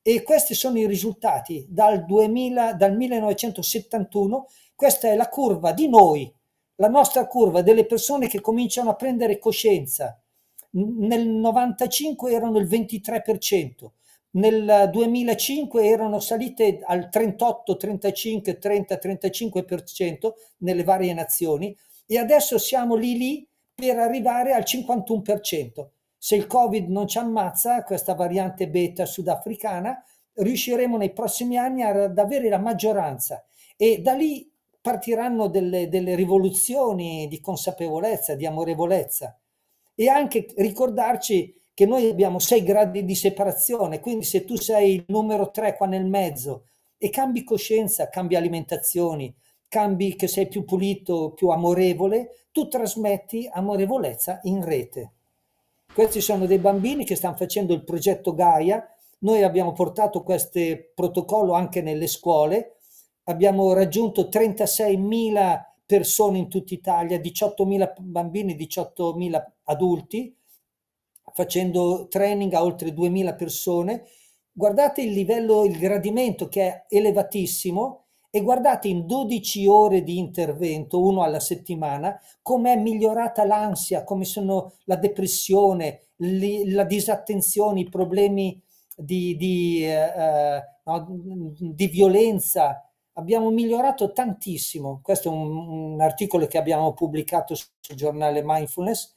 e questi sono i risultati dal, 2000, dal 1971. Questa è la curva di noi, la nostra curva delle persone che cominciano a prendere coscienza nel 95 erano il 23%, nel 2005 erano salite al 38, 35, 30, 35% nelle varie nazioni e adesso siamo lì lì per arrivare al 51%. Se il Covid non ci ammazza, questa variante beta sudafricana, riusciremo nei prossimi anni ad avere la maggioranza e da lì partiranno delle, delle rivoluzioni di consapevolezza, di amorevolezza e anche ricordarci che noi abbiamo sei gradi di separazione, quindi se tu sei il numero tre qua nel mezzo e cambi coscienza, cambi alimentazioni, cambi che sei più pulito, più amorevole, tu trasmetti amorevolezza in rete. Questi sono dei bambini che stanno facendo il progetto Gaia, noi abbiamo portato questo protocollo anche nelle scuole, abbiamo raggiunto 36.000 persone in tutta Italia, 18.000 bambini, 18.000 adulti, facendo training a oltre 2.000 persone. Guardate il livello, il gradimento che è elevatissimo e guardate in 12 ore di intervento, uno alla settimana, com'è migliorata l'ansia, come sono la depressione, li, la disattenzione, i problemi di, di, eh, eh no, di violenza, abbiamo migliorato tantissimo. Questo è un, un articolo che abbiamo pubblicato sul giornale Mindfulness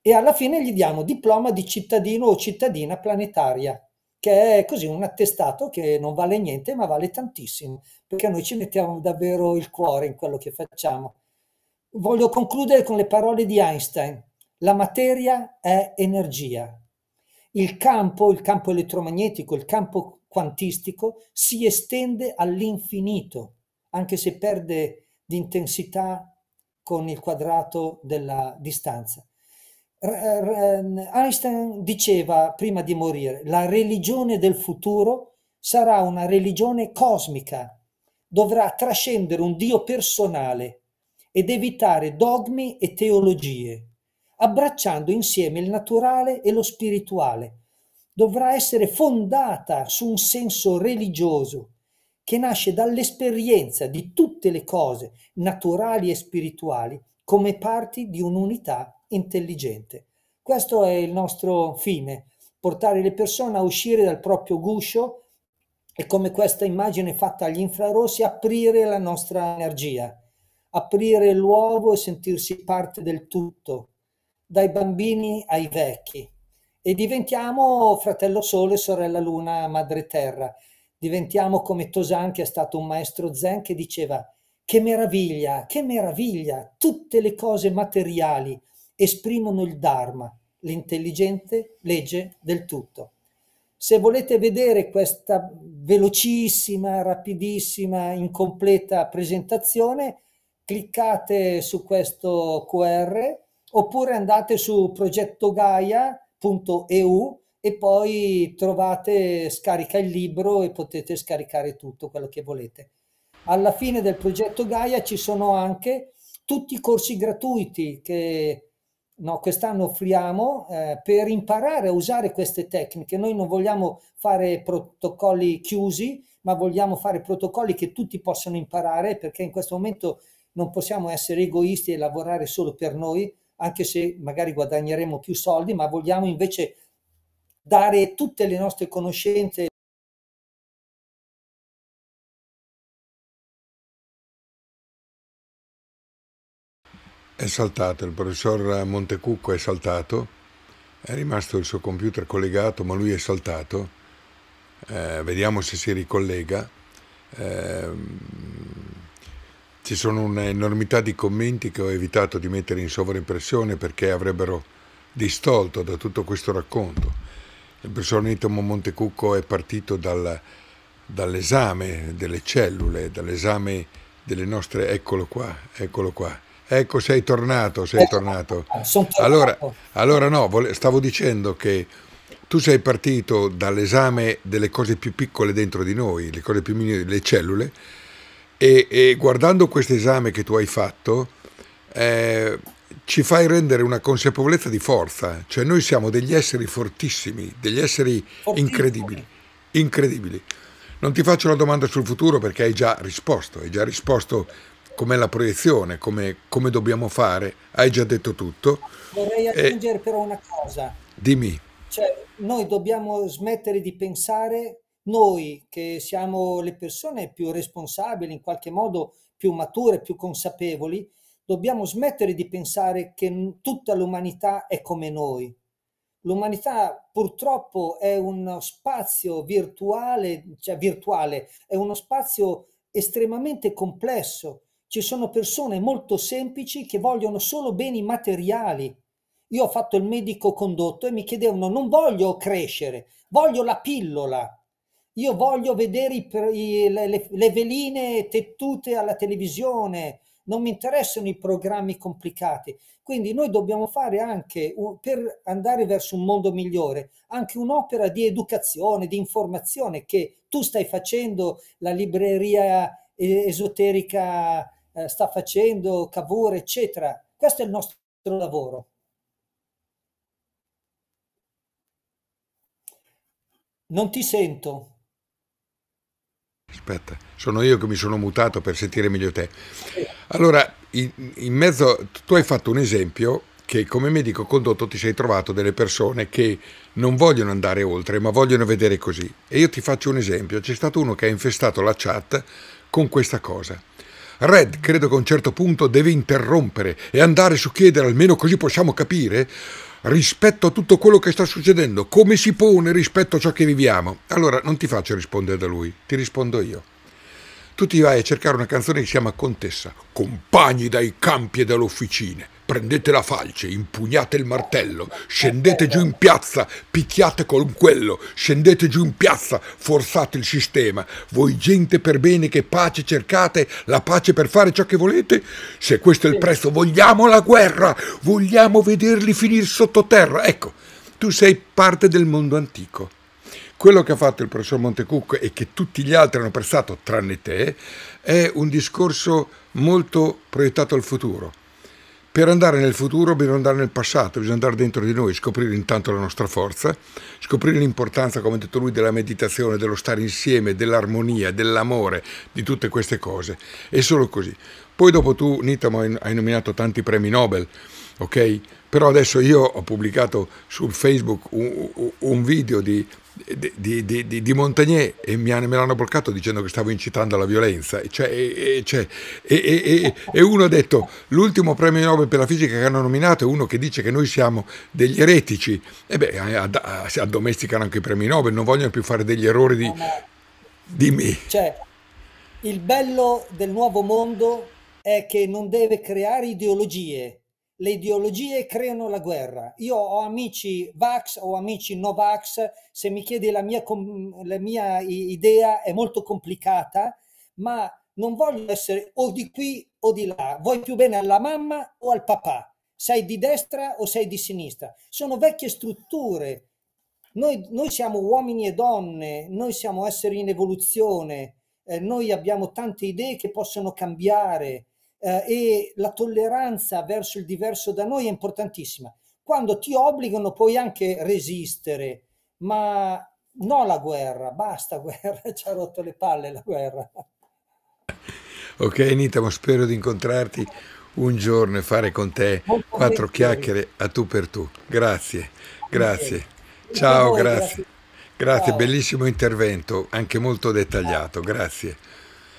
e alla fine gli diamo diploma di cittadino o cittadina planetaria, che è così un attestato che non vale niente ma vale tantissimo, perché noi ci mettiamo davvero il cuore in quello che facciamo. Voglio concludere con le parole di Einstein. La materia è energia. Il campo, il campo elettromagnetico, il campo quantistico si estende all'infinito, anche se perde di intensità con il quadrato della distanza. Einstein diceva prima di morire, la religione del futuro sarà una religione cosmica, dovrà trascendere un Dio personale ed evitare dogmi e teologie, abbracciando insieme il naturale e lo spirituale, dovrà essere fondata su un senso religioso che nasce dall'esperienza di tutte le cose naturali e spirituali come parti di un'unità intelligente. Questo è il nostro fine, portare le persone a uscire dal proprio guscio e come questa immagine fatta agli infrarossi, aprire la nostra energia, aprire l'uovo e sentirsi parte del tutto, dai bambini ai vecchi, e diventiamo fratello sole, sorella luna, madre terra. Diventiamo come Tosan che è stato un maestro zen che diceva che meraviglia, che meraviglia, tutte le cose materiali esprimono il Dharma, l'intelligente legge del tutto. Se volete vedere questa velocissima, rapidissima, incompleta presentazione, cliccate su questo QR oppure andate su Progetto Gaia www.libroaperto.eu e poi trovate, scarica il libro e potete scaricare tutto quello che volete. Alla fine del progetto Gaia ci sono anche tutti i corsi gratuiti che no, quest'anno offriamo eh, per imparare a usare queste tecniche. Noi non vogliamo fare protocolli chiusi, ma vogliamo fare protocolli che tutti possano imparare perché in questo momento non possiamo essere egoisti e lavorare solo per noi, anche se magari guadagneremo più soldi, ma vogliamo invece dare tutte le nostre conoscenze È saltato, il professor Montecucco è saltato, è rimasto il suo computer collegato, ma lui è saltato. Eh, vediamo se si ricollega. Eh, ci sono un'enormità di commenti che ho evitato di mettere in sovraimpressione perché avrebbero distolto da tutto questo racconto. Il professor Nitomo Montecucco è partito dal, dall'esame delle cellule, dall'esame delle nostre... Eccolo qua, eccolo qua. Ecco, sei tornato, sei ecco. tornato. Allora, allora no, stavo dicendo che tu sei partito dall'esame delle cose più piccole dentro di noi, le cose più minori, le cellule, e, e guardando questo esame che tu hai fatto, eh, ci fai rendere una consapevolezza di forza, cioè noi siamo degli esseri fortissimi, degli esseri Fortissimo. incredibili, incredibili. Non ti faccio la domanda sul futuro perché hai già risposto, hai già risposto com'è la proiezione, come, come dobbiamo fare, hai già detto tutto. Vorrei eh, aggiungere eh, però una cosa. Dimmi. Cioè, noi dobbiamo smettere di pensare noi che siamo le persone più responsabili, in qualche modo più mature, più consapevoli, dobbiamo smettere di pensare che tutta l'umanità è come noi. L'umanità purtroppo è uno spazio virtuale, cioè virtuale, è uno spazio estremamente complesso. Ci sono persone molto semplici che vogliono solo beni materiali. Io ho fatto il medico condotto e mi chiedevano non voglio crescere, voglio la pillola io voglio vedere i, i, le, le veline tettute alla televisione, non mi interessano i programmi complicati. Quindi noi dobbiamo fare anche, per andare verso un mondo migliore, anche un'opera di educazione, di informazione che tu stai facendo, la libreria eh, esoterica eh, sta facendo, Cavour, eccetera. Questo è il nostro lavoro. Non ti sento. Aspetta, sono io che mi sono mutato per sentire meglio te. Allora, in, in mezzo, tu hai fatto un esempio che come medico condotto ti sei trovato delle persone che non vogliono andare oltre, ma vogliono vedere così. E io ti faccio un esempio, c'è stato uno che ha infestato la chat con questa cosa. Red, credo che a un certo punto deve interrompere e andare su chiedere, almeno così possiamo capire rispetto a tutto quello che sta succedendo, come si pone rispetto a ciò che viviamo? Allora non ti faccio rispondere da lui, ti rispondo io. Tu ti vai a cercare una canzone che si chiama Contessa, Compagni dai campi e dalle officine prendete la falce, impugnate il martello, scendete giù in piazza, picchiate con quello, scendete giù in piazza, forzate il sistema. Voi gente per bene che pace cercate, la pace per fare ciò che volete? Se questo è il prezzo, vogliamo la guerra, vogliamo vederli finire sottoterra. Ecco, tu sei parte del mondo antico. Quello che ha fatto il professor Montecucco e che tutti gli altri hanno prestato, tranne te, è un discorso molto proiettato al futuro per andare nel futuro bisogna andare nel passato, bisogna andare dentro di noi, scoprire intanto la nostra forza, scoprire l'importanza, come ha detto lui, della meditazione, dello stare insieme, dell'armonia, dell'amore, di tutte queste cose. È solo così. Poi dopo tu, Nitam, hai nominato tanti premi Nobel, ok? Però adesso io ho pubblicato su Facebook un, un video di di, di, di, di Montagnier e mi, hanno, me l'hanno bloccato dicendo che stavo incitando alla violenza. Cioè, e, cioè, e, e, uno ha detto: l'ultimo premio Nobel per la fisica che hanno nominato è uno che dice che noi siamo degli eretici. E beh, addomesticano anche i premi Nobel, non vogliono più fare degli errori di, di me. Cioè, il bello del nuovo mondo è che non deve creare ideologie le ideologie creano la guerra. Io ho amici Vax, o amici no Vax, se mi chiedi la mia, la mia idea è molto complicata, ma non voglio essere o di qui o di là, vuoi più bene alla mamma o al papà, sei di destra o sei di sinistra. Sono vecchie strutture, noi, noi siamo uomini e donne, noi siamo esseri in evoluzione, eh, noi abbiamo tante idee che possono cambiare eh, e la tolleranza verso il diverso da noi è importantissima. Quando ti obbligano puoi anche resistere, ma no la guerra, basta guerra, [LAUGHS] ci ha rotto le palle la guerra. Ok Anita, ma spero di incontrarti un giorno e fare con te Molto quattro chiacchiere a tu per tu. Grazie, grazie. Okay. Ciao, voi, grazie. Grazie, Ciao. bellissimo intervento, anche molto dettagliato, grazie.